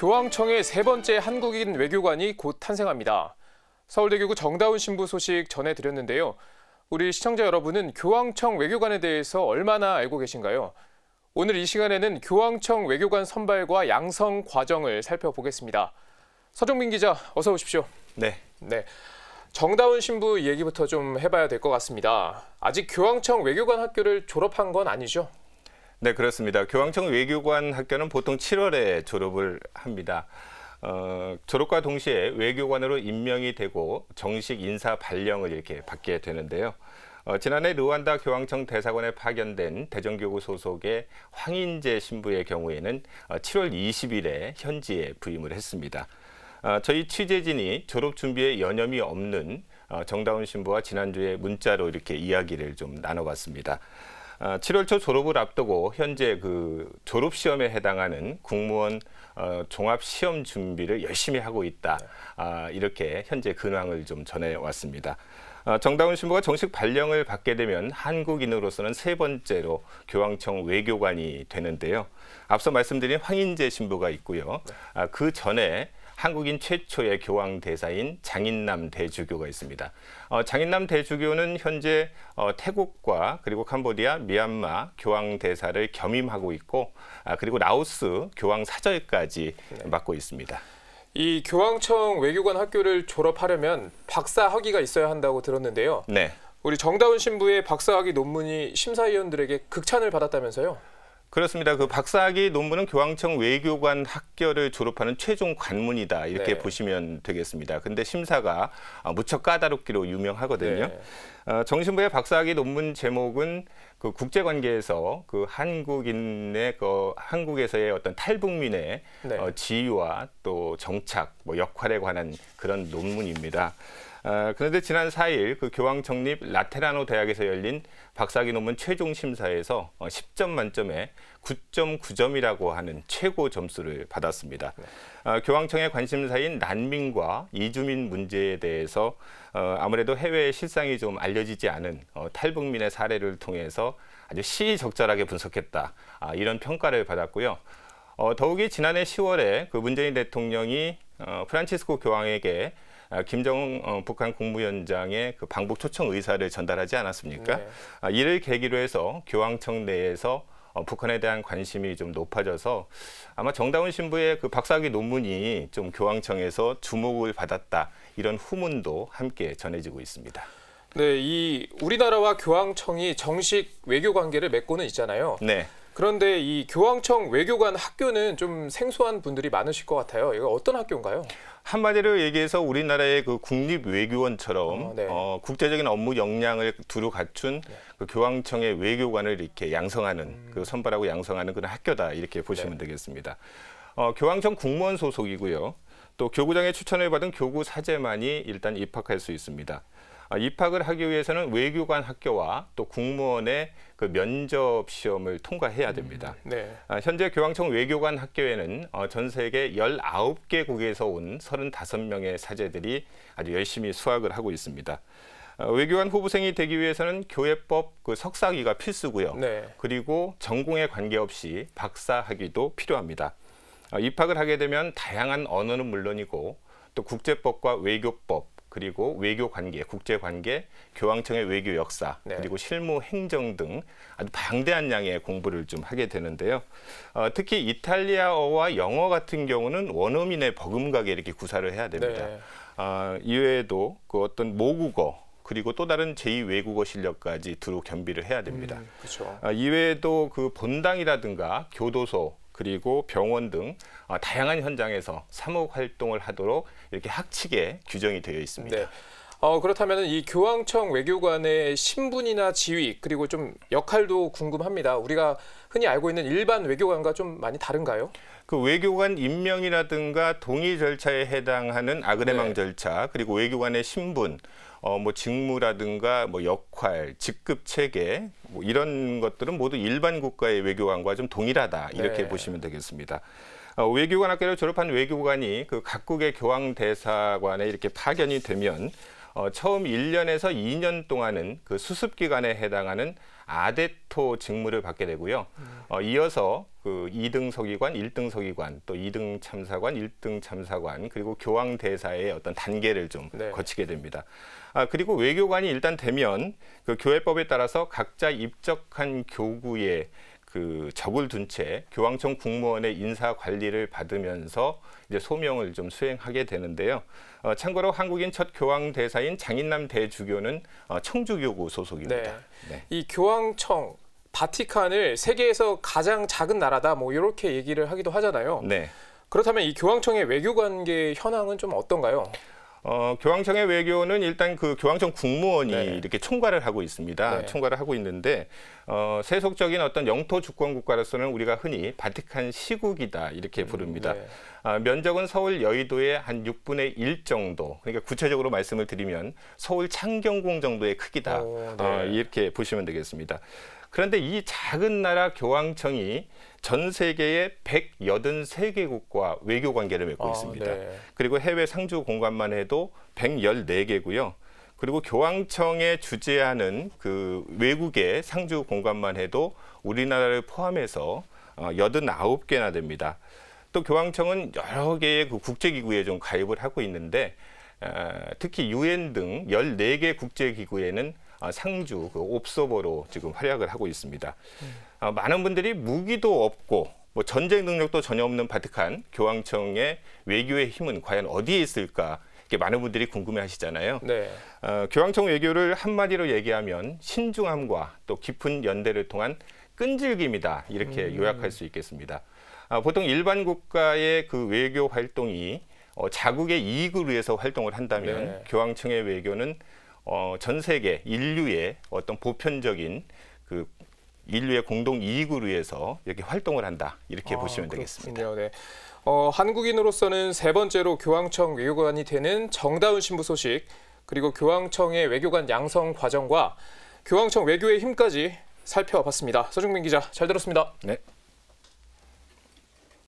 교황청의 세 번째 한국인 외교관이 곧 탄생합니다. 서울대교구 정다운 신부 소식 전해드렸는데요. 우리 시청자 여러분은 교황청 외교관에 대해서 얼마나 알고 계신가요? 오늘 이 시간에는 교황청 외교관 선발과 양성 과정을 살펴보겠습니다. 서정민 기자, 어서 오십시오. 네. 네. 정다운 신부 얘기부터 좀 해봐야 될 것 같습니다. 아직 교황청 외교관 학교를 졸업한 건 아니죠? 네, 그렇습니다. 교황청 외교관 학교는 보통 7월에 졸업을 합니다. 어, 졸업과 동시에 외교관으로 임명이 되고 정식 인사 발령을 이렇게 받게 되는데요. 어, 지난해 르완다 교황청 대사관에 파견된 대정교구 소속의 황인재 신부의 경우에는 7월 어, 20일에 현지에 부임을 했습니다. 어, 저희 취재진이 졸업 준비에 여념이 없는 어, 정다운 신부와 지난주에 문자로 이렇게 이야기를 좀 나눠봤습니다. 7월 어, 초 졸업을 앞두고 현재 그 졸업 시험에 해당하는 국무원 어, 종합 시험 준비를 열심히 하고 있다. 아, 이렇게 현재 근황을 좀 전해 왔습니다. 어, 정다운 신부가 정식 발령을 받게 되면 한국인으로서는 세 번째로 교황청 외교관이 되는데요. 앞서 말씀드린 황인재 신부가 있고요. 아, 그 전에 한국인 최초의 교황 대사인 장인남 대주교가 있습니다. 어, 장인남 대주교는 현재 어, 태국과 그리고 캄보디아, 미얀마 교황 대사를 겸임하고 있고 아, 그리고 라오스 교황 사절까지 네. 맡고 있습니다. 이 교황청 외교관 학교를 졸업하려면 박사 학위가 있어야 한다고 들었는데요. 네. 우리 정다운 신부의 박사 학위 논문이 심사위원들에게 극찬을 받았다면서요? 그렇습니다. 그 박사학위 논문은 교황청 외교관 학교를 졸업하는 최종 관문이다 이렇게 네. 보시면 되겠습니다. 근데 심사가 어, 무척 까다롭기로 유명하거든요. 네. 어, 정신부의 박사학위 논문 제목은 그 국제 관계에서 그 한국인의 그 한국에서의 어떤 탈북민의 네. 어, 지위와 또 정착 뭐 역할에 관한 그런 논문입니다. 어, 그런데 지난 4일 그 교황 정립 라테라노 대학에서 열린 박사학 논문 최종 심사에서 어, 10점 만점에 9.9점이라고 하는 최고 점수를 받았습니다. 어, 교황청의 관심사인 난민과 이주민 문제에 대해서 어, 아무래도 해외 실상이 좀 알려지지 않은 어, 탈북민의 사례를 통해서 아주 시의적절하게 분석했다 아, 이런 평가를 받았고요. 어, 더욱이 지난해 10월에 그 문재인 대통령이 어, 프란치스코 교황에게 아, 김정은 어, 북한 국무위원장의 그 방북 초청 의사를 전달하지 않았습니까? 네. 아, 이를 계기로 해서 교황청 내에서 어, 북한에 대한 관심이 좀 높아져서 아마 정다운 신부의 그 박사학위 논문이 좀 교황청에서 주목을 받았다 이런 후문도 함께 전해지고 있습니다. 네, 이 우리나라와 교황청이 정식 외교 관계를 맺고는 있잖아요. 네. 그런데 이 교황청 외교관 학교는 좀 생소한 분들이 많으실 것 같아요. 이거 어떤 학교인가요? 한마디로 얘기해서 우리나라의 그 국립 외교원처럼 어, 네. 어, 국제적인 업무 역량을 두루 갖춘 네. 그 교황청의 외교관을 이렇게 양성하는 음. 그 선발하고 양성하는 그런 학교다 이렇게 보시면 네. 되겠습니다. 어, 교황청 국무원 소속이고요. 또 교구장의 추천을 받은 교구 사제만이 일단 입학할 수 있습니다. 아, 입학을 하기 위해서는 외교관 학교와 또 국무원의 그 면접 시험을 통과해야 됩니다. 음, 네. 아, 현재 교황청 외교관 학교에는 어, 전 세계 19개국에서 온 35명의 사제들이 아주 열심히 수학을 하고 있습니다. 어, 외교관 후보생이 되기 위해서는 교회법 그 석사학위가 필수고요. 네. 그리고 전공에 관계없이 박사학위도 필요합니다. 어, 입학을 하게 되면 다양한 언어는 물론이고 또 국제법과 외교법 그리고 외교 관계, 국제 관계, 교황청의 외교 역사, 네. 그리고 실무 행정 등 아주 방대한 양의 공부를 좀 하게 되는데요. 어, 특히 이탈리아어와 영어 같은 경우는 원어민의 버금가게 이렇게 구사를 해야 됩니다. 네. 어, 이외에도 그 어떤 모국어, 그리고 또 다른 제2 외국어 실력까지 두루 겸비를 해야 됩니다. 음, 그렇죠. 아, 이외에도 그 본당이라든가 교도소, 그리고 병원 등 아, 다양한 현장에서 사무 활동을 하도록 이렇게 학칙에 규정이 되어 있습니다. 네. 어, 그렇다면 이 교황청 외교관의 신분이나 지위 그리고 좀 역할도 궁금합니다. 우리가 흔히 알고 있는 일반 외교관과 좀 많이 다른가요? 그 외교관 임명이라든가 동의 절차에 해당하는 아그레망 네. 절차 그리고 외교관의 신분 어, 뭐 직무라든가 뭐 역할, 직급 체계 뭐 이런 것들은 모두 일반 국가의 외교관과 좀 동일하다 이렇게 네. 보시면 되겠습니다. 어, 외교관 학교를 졸업한 외교관이 그 각국의 교황 대사관에 이렇게 파견이 되면 어, 처음 1년에서 2년 동안은 그 수습 기간에 해당하는 아데토 직무를 받게 되고요. 어, 이어서 그 2등 서기관, 1등 서기관, 또 2등 참사관, 1등 참사관, 그리고 교황 대사의 어떤 단계를 좀 네. 거치게 됩니다. 아, 그리고 외교관이 일단 되면 그 교회법에 따라서 각자 입적한 교구에 그 적을 둔 채 교황청 공무원의 인사 관리를 받으면서 이제 소명을 좀 수행하게 되는데요. 어, 참고로 한국인 첫 교황 대사인 장인남 대주교는 어, 청주교구 소속입니다. 네. 네. 이 교황청 바티칸을 세계에서 가장 작은 나라다 뭐 이렇게 얘기를 하기도 하잖아요. 네. 그렇다면 이 교황청의 외교 관계 현황은 좀 어떤가요? 어, 교황청의 외교는 일단 그 교황청 국무원이 네. 이렇게 총괄을 하고 있습니다. 네. 총괄을 하고 있는데 어, 세속적인 어떤 영토 주권 국가로서는 우리가 흔히 바티칸 시국이다 이렇게 음, 부릅니다. 네. 아, 면적은 서울 여의도의 한 6분의 1 정도. 그러니까 구체적으로 말씀을 드리면 서울 창경궁 정도의 크기다. 오, 어, 이렇게 보시면 되겠습니다. 그런데 이 작은 나라 교황청이 전 세계의 183개국과 외교 관계를 맺고 아, 있습니다. 네. 그리고 해외 상주 공관만 해도 114개고요. 그리고 교황청에 주재하는 그 외국의 상주 공관만 해도 우리나라를 포함해서 89개나 어, 됩니다. 또 교황청은 여러 개의 그 국제기구에 좀 가입을 하고 있는데 어, 특히 유엔 등 14개 국제기구에는 아, 상주 그 옵서버로 지금 활약을 하고 있습니다. 음. 아, 많은 분들이 무기도 없고 뭐 전쟁 능력도 전혀 없는 바티칸 교황청의 외교의 힘은 과연 어디에 있을까? 많은 분들이 궁금해하시잖아요. 네. 어, 교황청 외교를 한마디로 얘기하면 신중함과 또 깊은 연대를 통한 끈질김이다 이렇게 음. 요약할 수 있겠습니다. 아, 보통 일반 국가의 그 외교 활동이 어, 자국의 이익을 위해서 활동을 한다면 네. 교황청의 외교는 어, 전 세계 인류의 어떤 보편적인 그 인류의 공동 이익을 위해서 이렇게 활동을 한다 이렇게 아, 보시면 그렇군요. 되겠습니다. 네. 어, 한국인으로서는 세 번째로 교황청 외교관이 되는 정다운 신부 소식 그리고 교황청의 외교관 양성 과정과 교황청 외교의 힘까지 살펴봤습니다. 서중민 기자 잘 들었습니다. 네.